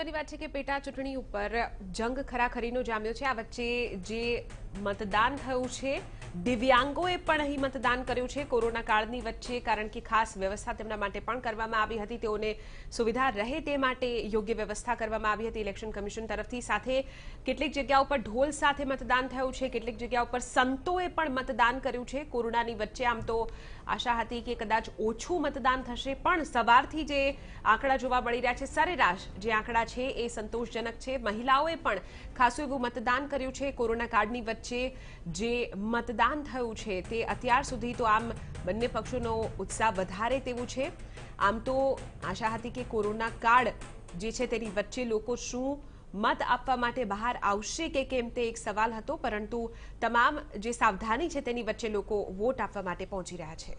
કરી વાત છે કે પેટા ચટણી ઉપર જંગ ખરાખરીનો જામ્યો છે આ વચ્ચે જે મતદાન થયું છે દિવ્યાંગોએ પણ હિંમતદાન કર્યું છે કોરોના કાળની વચ્ચે કારણ કે ખાસ વ્યવસ્થા તેમના માટે પણ કરવામાં આવી હતી તેઓને સુવિધા રહે તે માટે યોગ્ય વ્યવસ્થા કરવામાં આવી હતી ઇલેક્શન કમિશન તરફથી સાથે કેટલીક જગ્યાઓ પર ઢોલ સાથે મતદાન થયું છે કેટલીક જગ્યાઓ પર સંતોએ પણ મતદાન કર્યું છે કોરોનાની વચ્ચે આમ તો આશા હતી કે કદાચ ઓછું મતદાન થશે પણ સવારથી જે આંકડા જોવા મળી રહ્યા છે સરેરાશ જે આંકડા છે એ સંતોષજનક છે મહિલાઓએ પણ ખાસોગું મતદાન કર્યું છે કોરોના કાળની વચ્ચે જે મત દાન થયું છે તે અત્યાર સુધી તો આમ બંને પક્ષોનો ઉત્સાહ વધારે તેવું છે આમ તો આશા હતી કે કોરોના કાર્ડ જે છે તે રી વચ્ચે લોકો શું મત આપવા માટે બહાર આવશ્યક કે કેમ તે એક સવાલ હતો પરંતુ તમામ જે સાવધાની છે તેની વચ્ચે લોકો વોટ આપવા માટે પહોંચી રહ્યા છે